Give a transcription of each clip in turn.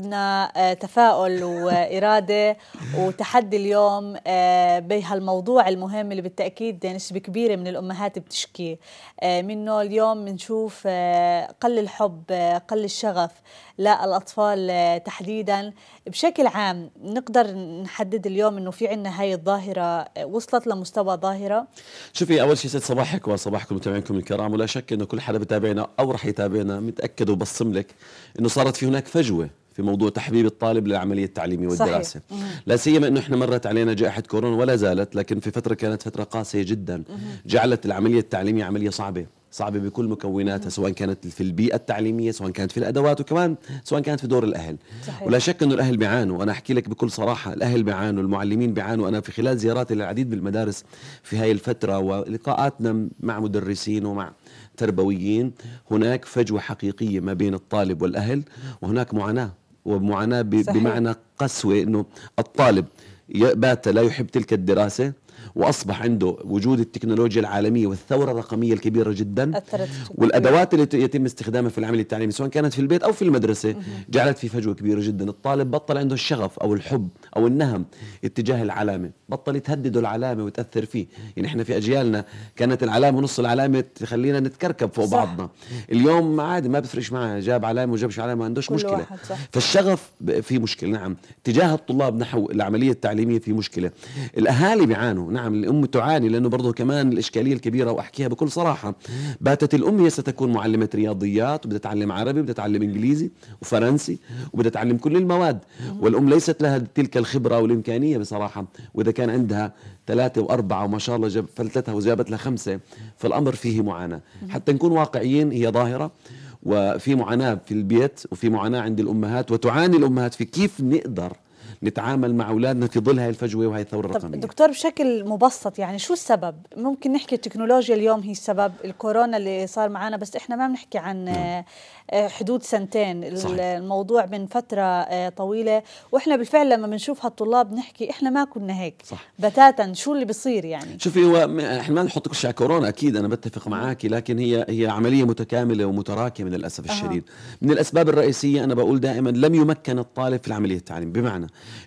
بدنا آه، تفاؤل وإرادة وتحدي اليوم آه، بهالموضوع المهم اللي بالتأكيد نسبة كبيرة من الأمهات بتشكي آه، منه اليوم بنشوف قل الحب قل الشغف للأطفال تحديدا بشكل عام نقدر نحدد اليوم أنه في عنا هاي الظاهرة وصلت لمستوى ظاهرة شوفي أول شيء سيد صباحك وصباحكم متابعينكم الكرام ولا شك أنه كل حدا بتابعنا أو رح يتابعنا متأكد وبصم لك أنه صارت في هناك فجوة في موضوع تحبيب الطالب للعملية التعليمية والدراسة صحيح. لا سيما أنه إحنا مرت علينا جائحة كورونا ولا زالت لكن في فترة كانت فترة قاسية جدا جعلت العملية التعليمية عملية صعبة صعبه بكل مكوناتها سواء كانت في البيئه التعليميه سواء كانت في الادوات وكمان سواء كانت في دور الاهل صحيح. ولا شك انه الاهل بيعانوا انا احكي لك بكل صراحه الاهل بيعانوا المعلمين بيعانوا انا في خلال زياراتي للعديد من المدارس في هاي الفتره ولقاءاتنا مع مدرسين ومع تربويين هناك فجوه حقيقيه ما بين الطالب والاهل وهناك معاناه ومعاناه بمعنى قسوه انه الطالب بات لا يحب تلك الدراسه واصبح عنده وجود التكنولوجيا العالميه والثوره الرقميه الكبيره جدا والادوات اللي يتم استخدامها في العمل التعليمي سواء كانت في البيت او في المدرسه جعلت في فجوه كبيره جدا الطالب بطل عنده الشغف او الحب او النهم اتجاه العلامه بطل تهدده العلامه وتاثر فيه يعني احنا في اجيالنا كانت العلامه ونص العلامه تخلينا نتكركب فوق صح. بعضنا اليوم عادي ما بفرش معه جاب علامه وجابش علامه ما عندوش مشكله فالشغف في مشكله نعم اتجاه الطلاب نحو العمليه التعليميه في مشكله الاهالي بيعانوا نعم الأم تعاني لأنه برضه كمان الإشكالية الكبيرة وأحكيها بكل صراحة باتت الأم هي ستكون معلمة رياضيات وبدها تعلم عربي وبدها تعلم إنجليزي وفرنسي وبدها تعلم كل المواد والأم ليست لها تلك الخبرة والإمكانية بصراحة وإذا كان عندها ثلاثة وأربعة وما شاء الله جاب فلتتها وجابت لها خمسة فالأمر فيه معاناة حتى نكون واقعيين هي ظاهرة وفي معاناة في البيت وفي معاناة عند الأمهات وتعاني الأمهات في كيف نقدر نتعامل مع اولادنا في ظل هاي الفجوه وهي الثوره الرقميه طب دكتور بشكل مبسط يعني شو السبب ممكن نحكي التكنولوجيا اليوم هي السبب الكورونا اللي صار معنا بس احنا ما بنحكي عن نعم. آه، آه، حدود سنتين صحيح. الموضوع من فتره آه، طويله واحنا بالفعل لما بنشوف هالطلاب بنحكي احنا ما كنا هيك صح. بتاتا شو اللي بصير يعني شوفي هو احنا ما نحط كل شيء كورونا اكيد انا بتفق معك لكن هي هي عمليه متكامله ومتراكمه للاسف الشديد آه. من الاسباب الرئيسيه انا بقول دائما لم يمكن الطالب في العمليه التعليميه بمعنى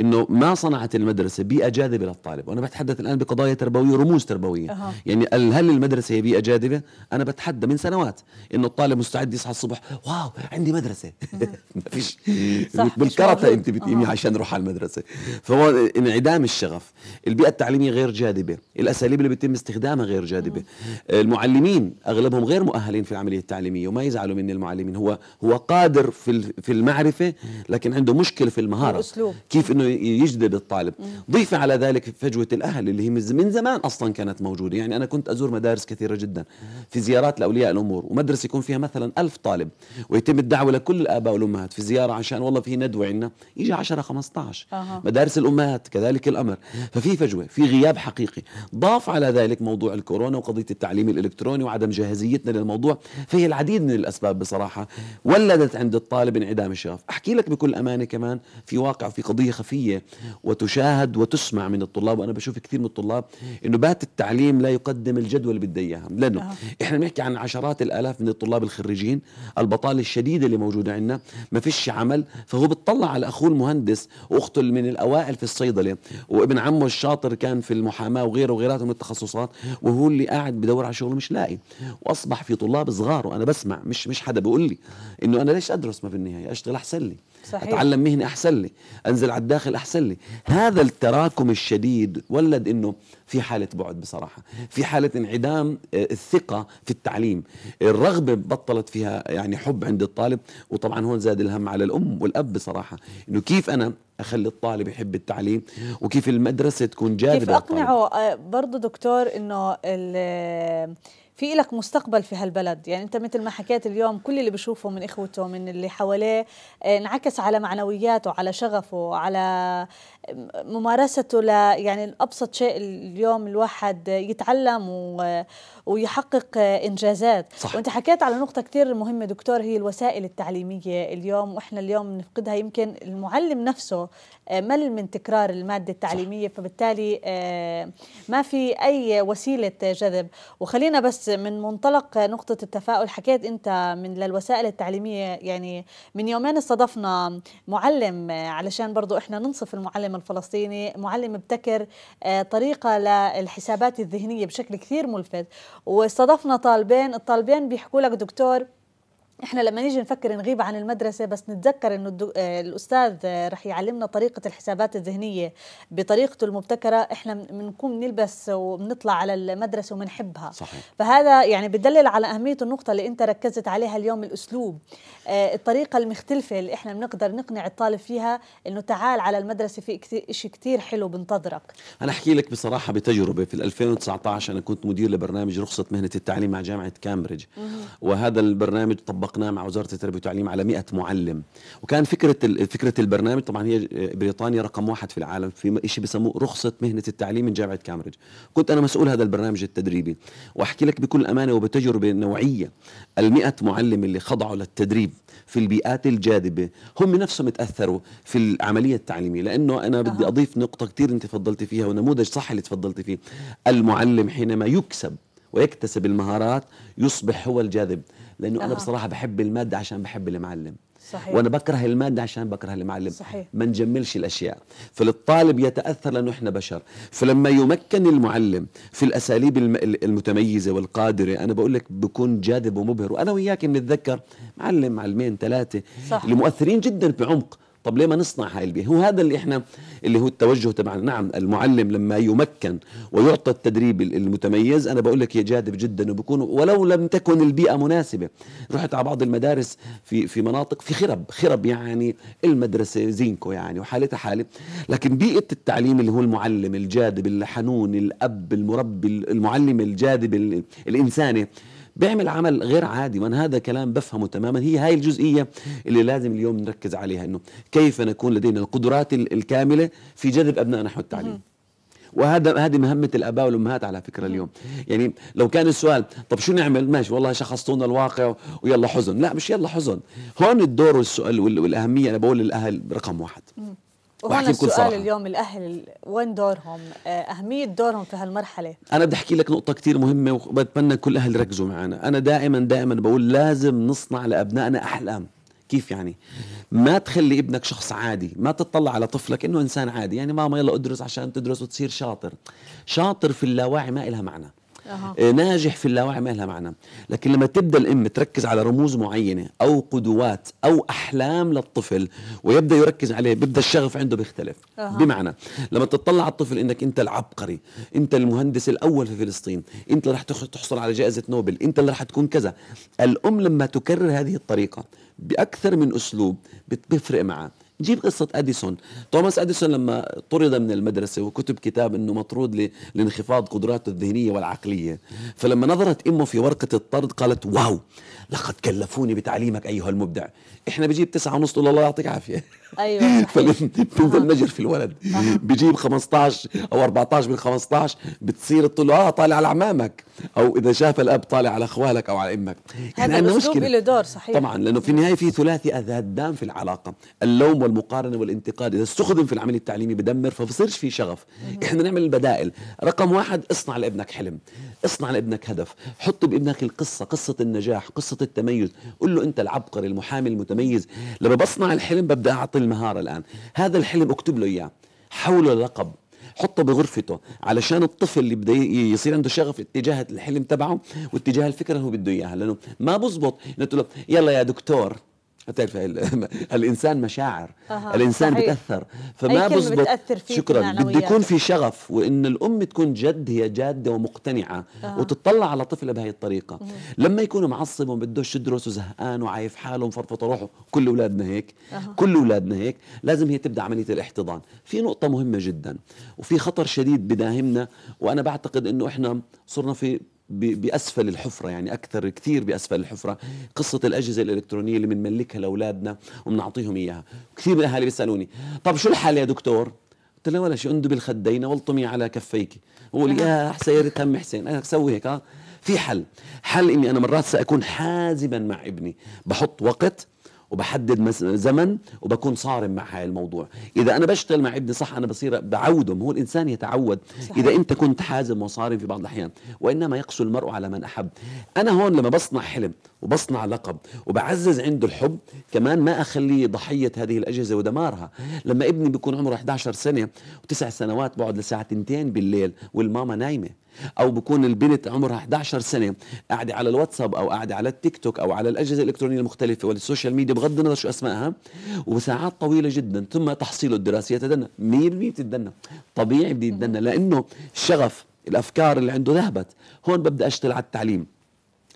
انه ما صنعت المدرسه بيئه جاذبه للطالب وانا بتحدث الان بقضايا تربويه رموز تربويه أه. يعني هل المدرسه هي بيئه جاذبه انا بتحدى من سنوات انه الطالب مستعد يصحى الصبح واو عندي مدرسه ما فيش بالكرته انت بتقيمي أه. عشان اروح على المدرسه فهو انعدام الشغف البيئه التعليميه غير جاذبه الاساليب اللي بيتم استخدامها غير جاذبه المعلمين اغلبهم غير مؤهلين في العمليه التعليميه وما يزعلوا مني المعلمين هو هو قادر في في المعرفه لكن عنده مشكله في المهاره الاسلوب كيف انه يجذب الطالب ضيف على ذلك فجوه الاهل اللي هي من زمان اصلا كانت موجوده يعني انا كنت ازور مدارس كثيره جدا في زيارات لاولياء الامور ومدرسه يكون فيها مثلا ألف طالب ويتم الدعوه لكل الاباء والامهات في زياره عشان والله في ندوه عندنا يجي 10 15 أه. مدارس الامهات كذلك الامر ففي فجوه في غياب حقيقي ضاف على ذلك موضوع الكورونا وقضيه التعليم الالكتروني وعدم جاهزيتنا للموضوع فهي العديد من الاسباب بصراحه ولدت عند الطالب انعدام الشغف احكي لك بكل امانه كمان في واقع في قضيه خفيه وتشاهد وتسمع من الطلاب وانا بشوف كثير من الطلاب انه بات التعليم لا يقدم الجدول اللي بدي اياها لانه آه. احنا بنحكي عن عشرات الالاف من الطلاب الخريجين البطاله الشديده اللي موجوده عندنا ما فيش عمل فهو بتطلع على اخوه المهندس واخته من الاوائل في الصيدله وابن عمه الشاطر كان في المحاماه وغيره وغيراته من التخصصات وهو اللي قاعد بدور على شغل مش لاقي واصبح في طلاب صغار وانا بسمع مش مش حدا بيقول لي انه انا ليش ادرس ما في النهايه اشتغل احسن لي صحيح. اتعلم مهنه احسن لي انزل على الداخل احسن لي هذا التراكم الشديد ولد انه في حاله بعد بصراحه في حاله انعدام آه، الثقه في التعليم الرغبه بطلت فيها يعني حب عند الطالب وطبعا هون زاد الهم على الام والاب بصراحه انه كيف انا اخلي الطالب يحب التعليم وكيف المدرسه تكون جاذبه كيف اقنعه آه، برضه دكتور انه في لك مستقبل في هالبلد يعني انت مثل ما حكيت اليوم كل اللي بشوفه من اخوته من اللي حواليه آه، انعكس على معنوياته على شغفه على آه، ممارسته ل يعني ابسط شيء اليوم الواحد يتعلم و... آه، ويحقق انجازات صح. وانت حكيت على نقطه كثير مهمه دكتور هي الوسائل التعليميه اليوم واحنا اليوم نفقدها يمكن المعلم نفسه مل من تكرار الماده التعليميه صح. فبالتالي ما في اي وسيله جذب وخلينا بس من منطلق نقطة التفاؤل حكيت أنت من للوسائل التعليمية يعني من يومين استضفنا معلم آه، علشان برضو إحنا ننصف المعلم الفلسطيني معلم ابتكر آه، طريقة للحسابات الذهنية بشكل كثير ملفت واستضفنا طالبين الطالبين بيحكوا لك دكتور احنا لما نيجي نفكر نغيب عن المدرسه بس نتذكر انه الدو... آه، الاستاذ آه، رح يعلمنا طريقه الحسابات الذهنيه بطريقته المبتكره احنا بنكون نلبس وبنطلع على المدرسه وبنحبها صحيح. فهذا يعني بدلل على اهميه النقطه اللي انت ركزت عليها اليوم الاسلوب آه، الطريقه المختلفه اللي احنا بنقدر نقنع الطالب فيها انه تعال على المدرسه في شيء كثير حلو بنتظرك انا احكي لك بصراحه بتجربه في 2019 انا كنت مدير لبرنامج رخصه مهنه التعليم مع جامعه كامبريدج وهذا البرنامج طبق اتفقنا مع وزاره التربيه والتعليم على 100 معلم وكان فكره فكره البرنامج طبعا هي بريطانيا رقم واحد في العالم في شيء بسموه رخصه مهنه التعليم من جامعه كامبريدج كنت انا مسؤول هذا البرنامج التدريبي واحكي لك بكل امانه وبتجربه نوعيه ال100 معلم اللي خضعوا للتدريب في البيئات الجاذبه هم نفسهم تاثروا في العمليه التعليميه لانه انا بدي اضيف نقطه كثير انت تفضلتي فيها ونموذج صح اللي تفضلتي فيه المعلم حينما يكسب ويكتسب المهارات يصبح هو الجاذب لانه آه. انا بصراحه بحب الماده عشان بحب المعلم صحيح. وانا بكره الماده عشان بكره المعلم صحيح. ما نجملش الاشياء فالطالب يتاثر لانه احنا بشر فلما يمكن المعلم في الاساليب المتميزه والقادره انا بقول لك بكون جاذب ومبهر وانا وياك بنتذكر معلم معلمين ثلاثه صح. المؤثرين جدا بعمق طب ليه ما نصنع هاي البيئة هو هذا اللي احنا اللي هو التوجه تبعنا نعم المعلم لما يمكن ويعطى التدريب المتميز انا بقول لك جادب جدا وبكون ولو لم تكن البيئة مناسبة رحت على بعض المدارس في في مناطق في خرب خرب يعني المدرسة زينكو يعني وحالتها حالة لكن بيئة التعليم اللي هو المعلم الجادب الحنون الاب المربي المعلم الجادب الانساني بيعمل عمل غير عادي وأنا هذا كلام بفهمه تماما هي هاي الجزئية اللي لازم اليوم نركز عليها أنه كيف نكون لدينا القدرات الكاملة في جذب أبنائنا نحو التعليم وهذا هذه مهمة الآباء والأمهات على فكرة اليوم يعني لو كان السؤال طب شو نعمل ماشي والله شخصتونا الواقع ويلا حزن لا مش يلا حزن هون الدور والسؤال والأهمية أنا بقول للأهل رقم واحد وهنا السؤال صراحة. اليوم الاهل وين دورهم؟ آه، اهميه دورهم في هالمرحله؟ انا بدي احكي لك نقطه كثير مهمه وبتمنى كل الاهل يركزوا معنا، انا دائما دائما بقول لازم نصنع لابنائنا احلام، كيف يعني؟ ما تخلي ابنك شخص عادي، ما تطلع على طفلك انه انسان عادي، يعني ماما يلا ادرس عشان تدرس وتصير شاطر. شاطر في اللاواعي ما إلها معنى. أه. ناجح في اللاوعي ما لها معنى لكن لما تبدا الام تركز على رموز معينه او قدوات او احلام للطفل ويبدا يركز عليه بيبدا الشغف عنده بيختلف أه. بمعنى لما تطلع على الطفل انك انت العبقري انت المهندس الاول في فلسطين انت اللي رح تحصل على جائزه نوبل انت اللي رح تكون كذا الام لما تكرر هذه الطريقه باكثر من اسلوب بتفرق معه جيب قصة أديسون توماس أديسون لما طرد من المدرسة وكتب كتاب أنه مطرود لانخفاض قدراته الذهنية والعقلية فلما نظرت أمه في ورقة الطرد قالت واو لقد كلفوني بتعليمك أيها المبدع إحنا بجيب تسعة ونص تقول الله يعطيك عافية أيوة بنفضل نجر في الولد بجيب 15 أو 14 من 15 بتصير تقول له آه طالع على عمامك أو إذا شاف الأب طالع على أخوالك أو على أمك يعني هذا الأسلوب له دور صحيح طبعا لأنه في النهاية في ثلاثي أذهان في العلاقة اللوم المقارنه والانتقاد اذا استخدم في العمل التعليمي بدمر فبصيرش في شغف احنا نعمل البدائل رقم واحد اصنع لابنك حلم اصنع لابنك هدف حط بابنك القصه قصه النجاح قصه التميز قل له انت العبقري المحامي المتميز لما بصنع الحلم ببدا اعطي المهاره الان هذا الحلم اكتب له اياه حوله لقب حطه بغرفته علشان الطفل اللي بده يصير عنده شغف اتجاه الحلم تبعه واتجاه الفكره اللي هو بده اياها لانه ما بزبط انه تقول يلا يا دكتور هتعرفي طيب، الانسان مشاعر أه. الانسان صحيح. بتاثر فما بظبط شكرا بده يكون في شغف وان الام تكون جد هي جاده ومقتنعه أه. وتطلع على طفلها بهي الطريقه أه. لما يكون معصب وبدوش يدرس وزهقان وعايف حاله ومفرفط روحه كل اولادنا هيك أه. كل اولادنا هيك لازم هي تبدا عمليه الاحتضان في نقطه مهمه جدا وفي خطر شديد بداهمنا وانا بعتقد انه احنا صرنا في باسفل الحفره يعني اكثر كثير باسفل الحفره قصه الاجهزه الالكترونيه اللي بنملكها لاولادنا وبنعطيهم اياها كثير من الاهالي بيسالوني طب شو الحل يا دكتور قلت له ولا شيء اندبي الخدين والطمي على كفيك هو يا حسين تم هم حسين انا سوي هيك اه في حل حل اني انا مرات ساكون حازما مع ابني بحط وقت وبحدد زمن وبكون صارم مع هاي الموضوع اذا انا بشتغل مع ابني صح انا بصير بعوده هو الانسان يتعود صحيح. اذا انت كنت حازم وصارم في بعض الاحيان وانما يقسو المرء على من احب انا هون لما بصنع حلم وبصنع لقب وبعزز عنده الحب كمان ما اخليه ضحيه هذه الاجهزه ودمارها لما ابني بيكون عمره 11 سنه وتسع سنوات بقعد لساعه 2 بالليل والماما نايمه او بكون البنت عمرها 11 سنه قاعده على الواتساب او قاعده على التيك توك او على الاجهزه الالكترونيه المختلفه والسوشيال ميديا بغض النظر شو اسمائها وساعات طويله جدا ثم تحصيله الدراسي يتدنى 100% بتتدنى طبيعي بده يتدنى لانه الشغف الافكار اللي عنده ذهبت هون ببدا اشتغل على التعليم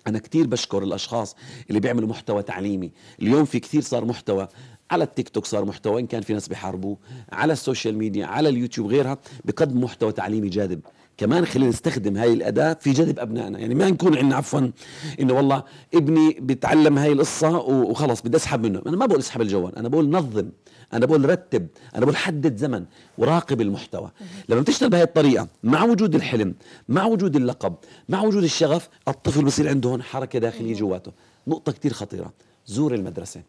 انا كثير بشكر الاشخاص اللي بيعملوا محتوى تعليمي اليوم في كثير صار محتوى على التيك توك صار محتوى ان كان في ناس بيحاربوه على السوشيال ميديا على اليوتيوب غيرها بقدم محتوى تعليمي جاذب كمان خلينا نستخدم هاي الاداه في جذب ابنائنا يعني ما نكون عندنا عفوا انه والله ابني بيتعلم هاي القصه وخلص بدي اسحب منه انا ما بقول اسحب الجوال انا بقول نظم انا بقول رتب انا بقول حدد زمن وراقب المحتوى لما بتشتغل بهي الطريقه مع وجود الحلم مع وجود اللقب مع وجود الشغف الطفل بصير عنده هون حركه داخليه جواته نقطه كثير خطيره زور المدرسه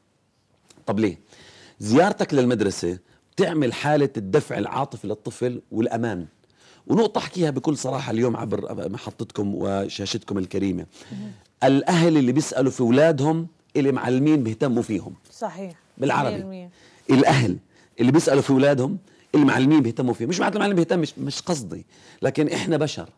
طب ليه زيارتك للمدرسه بتعمل حاله الدفع العاطفي للطفل والامان ونقطة أحكيها بكل صراحة اليوم عبر محطتكم وشاشتكم الكريمة الأهل اللي بيسألوا في أولادهم اللي معلمين بيهتموا فيهم صحيح بالعربي مية. الأهل اللي بيسألوا في أولادهم المعلمين بيهتموا فيهم مش معناته المعلم بيهتم مش, مش قصدي لكن إحنا بشر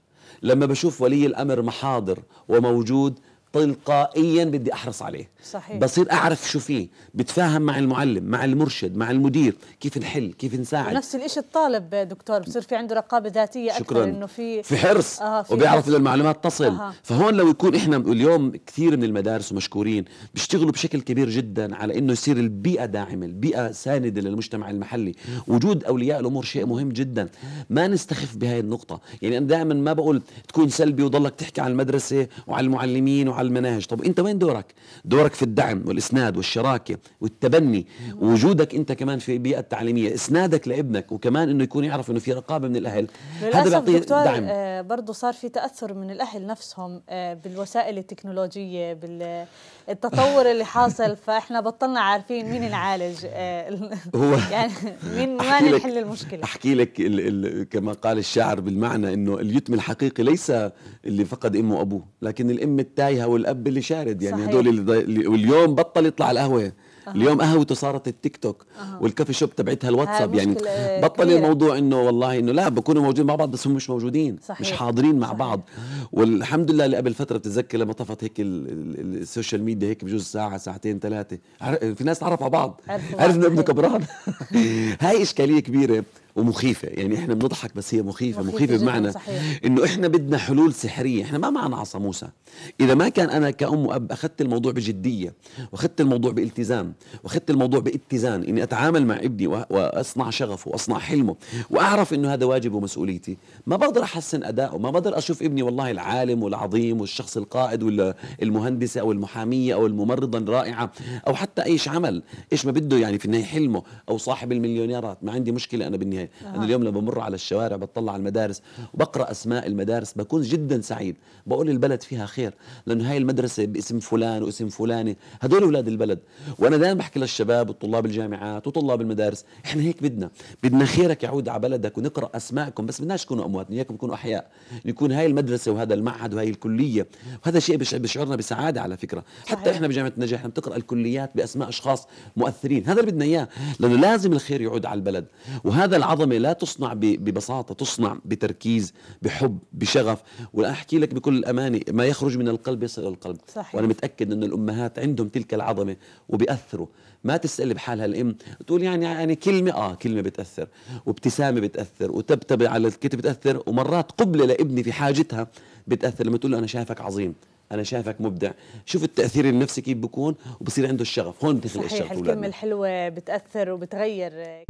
لما بشوف ولي الأمر محاضر وموجود تلقائيا بدي احرص عليه صحيح. بصير اعرف شو فيه بتفاهم مع المعلم مع المرشد مع المدير كيف نحل كيف نساعد نفس الشيء الطالب دكتور بصير في عنده رقابه ذاتيه اكثر شكراً. انه في في حرص آه في وبيعرف انه المعلومات تصل آه. فهون لو يكون احنا اليوم كثير من المدارس ومشكورين بيشتغلوا بشكل كبير جدا على انه يصير البيئه داعمه البيئه سانده للمجتمع المحلي وجود اولياء الامور شيء مهم جدا ما نستخف بهاي النقطه يعني انا دائما ما بقول تكون سلبي وضلك تحكي عن المدرسه وعلى المعلمين وعلى على المناهج طب انت وين دورك دورك في الدعم والاسناد والشراكه والتبني وجودك انت كمان في بيئه تعليميه اسنادك لابنك وكمان انه يكون يعرف انه في رقابه من الاهل هذا بيعطي دعم آه، برضه صار في تاثر من الاهل نفسهم آه، بالوسائل التكنولوجيه بالتطور اللي حاصل فاحنا بطلنا عارفين مين نعالج آه، هو يعني مين وين نحل المشكله احكي لك الـ الـ كما قال الشاعر بالمعنى انه اليتم الحقيقي ليس اللي فقد امه وابوه لكن الام التايهه والاب اللي شارد يعني هدول اللي واليوم بطل يطلع على القهوه اليوم قهوته صارت التيك توك والكافي شوب تبعتها الواتساب يعني بطل كبيرة. الموضوع انه والله انه لا بكونوا موجودين مع بعض بس هم مش موجودين صحيح. مش حاضرين مع صحيح. بعض والحمد لله اللي قبل فتره بتتذكر لما طفت هيك السوشيال ميديا هيك بجوز ساعه ساعتين ثلاثه في ناس تعرفوا على بعض عرفنا ابنه كبران هاي اشكاليه كبيره ومخيفه يعني احنا بنضحك بس هي مخيفه مخيفه, بمعنى صحيح. انه احنا بدنا حلول سحريه احنا ما معنا عصا موسى اذا ما كان انا كأم وأب أخذت الموضوع بجدية وأخذت الموضوع بالتزام وأخذت الموضوع باتزان إني أتعامل مع ابني وأصنع شغفه وأصنع حلمه وأعرف إنه هذا واجب ومسؤوليتي ما بقدر أحسن أدائه ما بقدر أشوف ابني والله العالم والعظيم والشخص القائد ولا المهندسة أو المحامية أو الممرضة الرائعة أو حتى أيش عمل إيش ما بده يعني في النهاية حلمه أو صاحب المليونيرات ما عندي مشكلة أنا بالنهاية آه. أنا اليوم لما بمر على الشوارع بطلع على المدارس وبقرأ أسماء المدارس بكون جدا سعيد بقول البلد فيها خير لأنه هاي المدرسة باسم فلان واسم فلانة هدول أولاد البلد وأنا دائما بحكي للشباب وطلاب الجامعات وطلاب المدارس إحنا هيك بدنا بدنا خيرك يعود على بلدك ونقرأ أسماءكم بس بدناش تكونوا أموات إياكم تكونوا أحياء يكون هاي المدرسة وهذا المعهد وهي الكلية وهذا شيء بيشعرنا بسعادة على فكرة صحيح. حتى إحنا بجامعة النجاح إحنا بتقرأ الكليات بأسماء أشخاص مؤثرين هذا اللي بدنا إياه لأنه لازم الخير يعود على البلد وهذا العظمه لا تصنع ببساطه تصنع بتركيز بحب بشغف وانا احكي لك بكل الامانه ما يخرج من القلب يصل الى القلب صحيح. وانا متاكد ان الامهات عندهم تلك العظمه وبياثروا ما تسال بحالها الام تقول يعني يعني كلمه اه كلمه بتاثر وابتسامه بتاثر وتبتبي على الكتب بتاثر ومرات قبله لابني في حاجتها بتاثر لما تقول له انا شايفك عظيم انا شايفك مبدع شوف التاثير النفسي كيف بكون وبصير عنده الشغف هون بتخلق الشغف صحيح الكلمه الحلوه بتاثر وبتغير